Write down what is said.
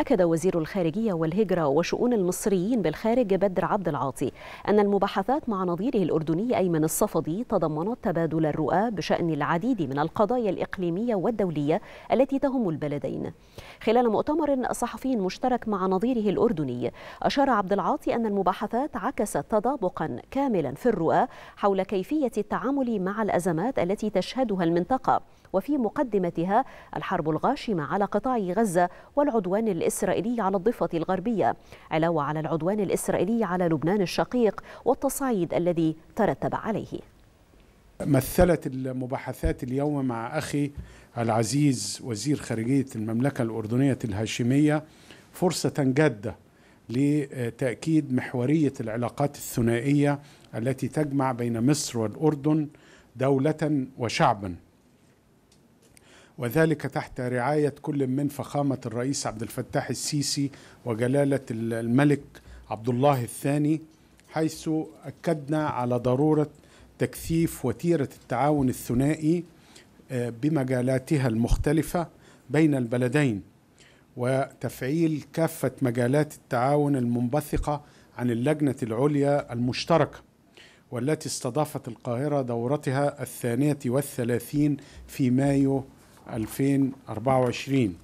أكد وزير الخارجية والهجرة وشؤون المصريين بالخارج بدر عبد العاطي أن المباحثات مع نظيره الأردني أيمن الصفدي تضمنت تبادل الرؤى بشأن العديد من القضايا الإقليمية والدولية التي تهم البلدين خلال مؤتمر صحفي مشترك مع نظيره الأردني أشار عبد العاطي أن المباحثات عكست تطابقا كاملا في الرؤى حول كيفية التعامل مع الأزمات التي تشهدها المنطقة وفي مقدمتها الحرب الغاشمة على قطاع غزة والعدوان الإسرائيلي على الضفة الغربية علاوة على العدوان الإسرائيلي على لبنان الشقيق والتصعيد الذي ترتب عليه مثلت المباحثات اليوم مع أخي العزيز وزير خارجية المملكة الأردنية الهاشمية فرصة جادة لتأكيد محورية العلاقات الثنائية التي تجمع بين مصر والأردن دولة وشعبا وذلك تحت رعاية كل من فخامة الرئيس عبد الفتاح السيسي وجلالة الملك عبد الله الثاني حيث أكدنا على ضرورة تكثيف وتيرة التعاون الثنائي آه، بمجالاتها المختلفة بين البلدين وتفعيل كافة مجالات التعاون المنبثقة عن اللجنة العليا المشتركة والتي استضافت القاهرة دورتها الثانية والثلاثين في مايو 2024